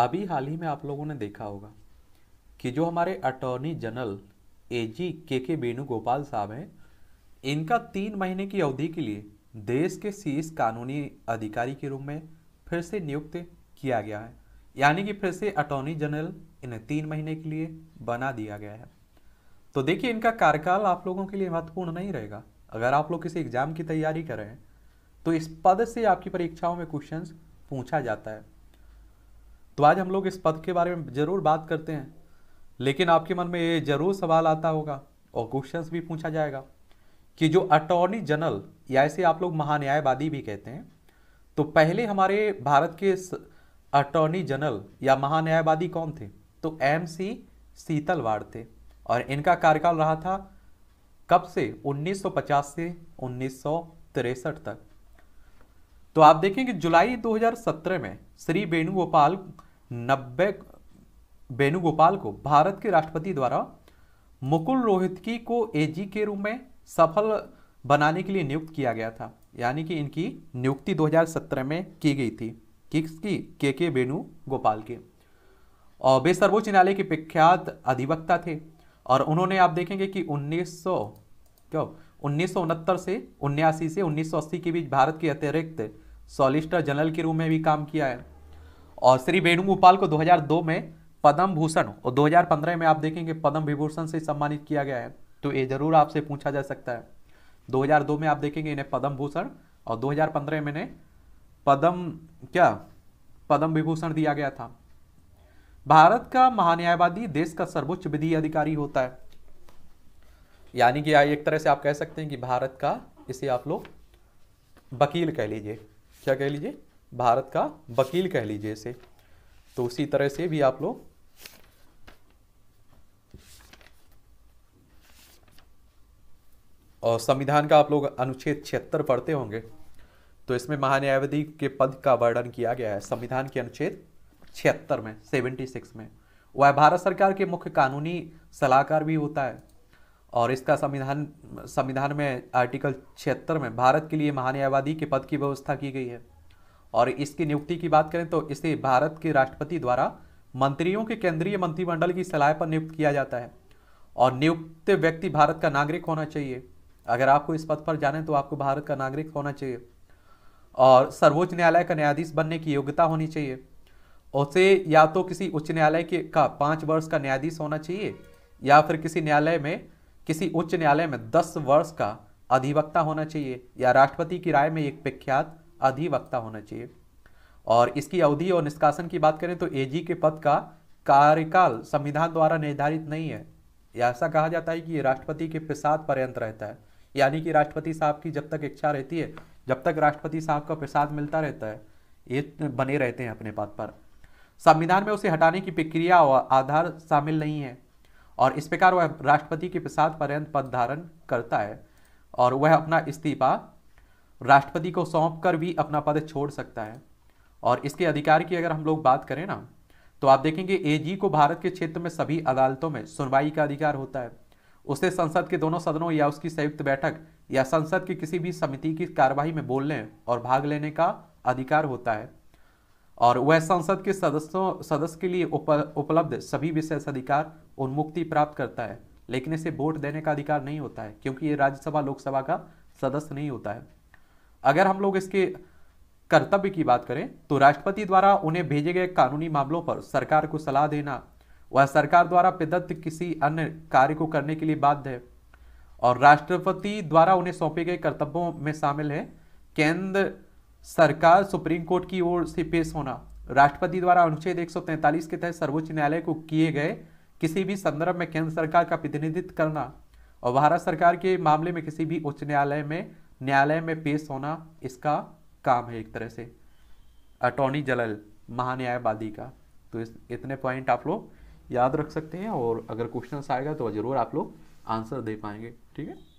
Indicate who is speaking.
Speaker 1: अभी हाल ही में आप लोगों ने देखा होगा कि जो हमारे अटॉर्नी जनरल एजी के के वेणुगोपाल साहब हैं इनका तीन महीने की अवधि के लिए देश के शीर्ष कानूनी अधिकारी के रूप में फिर से नियुक्त किया गया है यानी कि फिर से अटॉर्नी जनरल इन्हें तीन महीने के लिए बना दिया गया है तो देखिए इनका कार्यकाल आप लोगों के लिए महत्वपूर्ण नहीं रहेगा अगर आप लोग किसी एग्जाम की तैयारी कर रहे हैं तो इस पद से आपकी परीक्षाओं में क्वेश्चंस पूछा जाता है तो आज हम लोग इस पद के बारे में ज़रूर बात करते हैं लेकिन आपके मन में ये ज़रूर सवाल आता होगा और क्वेश्चंस भी पूछा जाएगा कि जो अटॉर्नी जनरल या ऐसे आप लोग महान्यायवादी भी कहते हैं तो पहले हमारे भारत के अटॉर्नी जनरल या महान्यायवादी कौन थे तो एम सी शीतलवाड़ थे और इनका कार्यकाल रहा था कब से 1950 से उन्नीस तक तो आप देखेंगे जुलाई 2017 में श्री वेणुगोपाल नब्बे वेणुगोपाल को भारत के राष्ट्रपति द्वारा मुकुल रोहितकी को एजी के रूप में सफल बनाने के लिए नियुक्त किया गया था यानी कि इनकी नियुक्ति 2017 में की गई थी किसकी के के वेणुगोपाल के और वे सर्वोच्च न्यायालय के प्रख्यात अधिवक्ता थे और उन्होंने आप देखेंगे कि उन्नीस क्यों उन्नीस से उन्यासी से 1980 के बीच भारत के अतिरिक्त सॉलिसिटर जनरल के रूप में भी काम किया है और श्री वेणुगोपाल को 2002 में पद्म भूषण और 2015 में आप देखेंगे पद्म विभूषण से सम्मानित किया गया है तो ये जरूर आपसे पूछा जा सकता है 2002 में आप देखेंगे इन्हें पद्म भूषण और 2015 में इन्हें पद्म क्या पद्म विभूषण दिया गया था भारत का महान्यायवादी देश का सर्वोच्च विधि अधिकारी होता है यानी कि एक तरह से आप कह सकते हैं कि भारत का इसे आप लोग वकील कह लीजिए क्या कह लीजिए भारत का वकील कह लीजिए इसे तो उसी तरह से भी आप लोग और संविधान का आप लोग अनुच्छेद छिहत्तर पढ़ते होंगे तो इसमें महान्यायवादी के पद का वर्णन किया गया है संविधान के अनुच्छेद छिहत्तर में सेवेंटी सिक्स में वह भारत सरकार के मुख्य कानूनी सलाहकार भी होता है और इसका संविधान संविधान में आर्टिकल छिहत्तर में भारत के लिए महान्यायवादी के पद की व्यवस्था की गई है और इसकी नियुक्ति की बात करें तो इसे भारत के राष्ट्रपति द्वारा मंत्रियों के केंद्रीय मंत्रिमंडल की सलाह पर नियुक्त किया जाता है और नियुक्त व्यक्ति भारत का नागरिक होना चाहिए अगर आपको इस पद पर जाने तो आपको भारत का नागरिक होना चाहिए और सर्वोच्च न्यायालय का न्यायाधीश बनने की योग्यता होनी चाहिए उसे या तो किसी उच्च न्यायालय के का पाँच वर्ष का न्यायाधीश होना चाहिए या फिर किसी न्यायालय में किसी उच्च न्यायालय में दस वर्ष का अधिवक्ता होना चाहिए या राष्ट्रपति की राय में एक विख्यात अधिवक्ता होना चाहिए और इसकी अवधि और निष्कासन की बात करें तो एजी के पद का कार्यकाल संविधान द्वारा निर्धारित नहीं है ऐसा कहा जाता है कि राष्ट्रपति के प्रसाद पर्यंत रहता है यानी कि राष्ट्रपति साहब की जब तक इच्छा रहती है जब तक राष्ट्रपति साहब का प्रसाद मिलता रहता है ये बने रहते हैं अपने पद पर संविधान में उसे हटाने की प्रक्रिया और आधार शामिल नहीं है और इस प्रकार वह राष्ट्रपति के प्रसाद पर्यंत पद धारण करता है और वह अपना इस्तीफा राष्ट्रपति को सौंप कर भी अपना पद छोड़ सकता है और इसके अधिकार की अगर हम लोग बात करें ना तो आप देखेंगे एजी को भारत के क्षेत्र में सभी अदालतों में सुनवाई का अधिकार होता है उसे संसद के दोनों सदनों या उसकी संयुक्त बैठक या संसद की किसी भी समिति की कार्यवाही में बोलने और भाग लेने का अधिकार होता है और वह संसद के सदस्यों सदस्य के लिए उप, उपलब्ध सभी विशेष अधिकार उन्मुक्ति प्राप्त करता है लेकिन इसे वोट देने का अधिकार नहीं होता है क्योंकि ये राज्यसभा लोकसभा का सदस्य नहीं होता है अगर हम लोग इसके कर्तव्य की बात करें तो राष्ट्रपति द्वारा उन्हें भेजे गए कानूनी मामलों पर सरकार को सलाह देना वह सरकार द्वारा प्रदत्त किसी अन्य कार्य को करने के लिए बाध्य है और राष्ट्रपति द्वारा उन्हें सौंपे गए कर्तव्यों में शामिल है केंद्र सरकार सुप्रीम कोर्ट की ओर से पेश होना राष्ट्रपति द्वारा अनुच्छेद एक के तहत सर्वोच्च न्यायालय को किए गए किसी भी संदर्भ में केंद्र सरकार का प्रतिनिधित्व करना और भारत सरकार के मामले में किसी भी उच्च न्यायालय में न्यायालय में पेश होना इसका काम है एक तरह से अटॉर्नी जनरल महान्यायवादी का तो इस इतने पॉइंट आप लोग याद रख सकते हैं और अगर क्वेश्चन आएगा तो ज़रूर आप लोग आंसर दे पाएंगे ठीक है